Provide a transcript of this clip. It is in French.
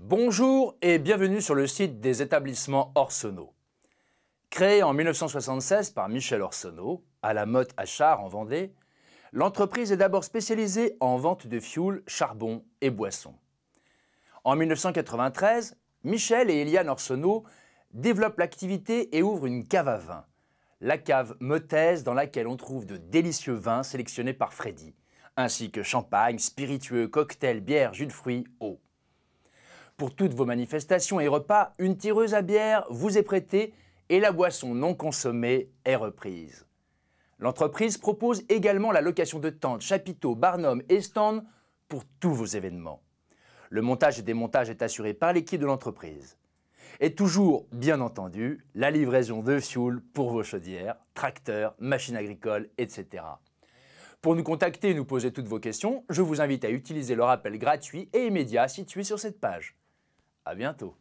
Bonjour et bienvenue sur le site des établissements Orsonneau. Créé en 1976 par Michel Orsonneau, à la Motte à en Vendée, l'entreprise est d'abord spécialisée en vente de fioul, charbon et boissons. En 1993, Michel et Eliane Orsonneau développent l'activité et ouvrent une cave à vin, la cave Meutaise dans laquelle on trouve de délicieux vins sélectionnés par Freddy, ainsi que champagne, spiritueux, cocktails, bières, jus de fruits, eau. Pour toutes vos manifestations et repas, une tireuse à bière vous est prêtée et la boisson non consommée est reprise. L'entreprise propose également la location de tentes, chapiteaux, barnums et stands pour tous vos événements. Le montage et démontage est assuré par l'équipe de l'entreprise. Et toujours, bien entendu, la livraison de fuel pour vos chaudières, tracteurs, machines agricoles, etc. Pour nous contacter et nous poser toutes vos questions, je vous invite à utiliser le rappel gratuit et immédiat situé sur cette page. À bientôt.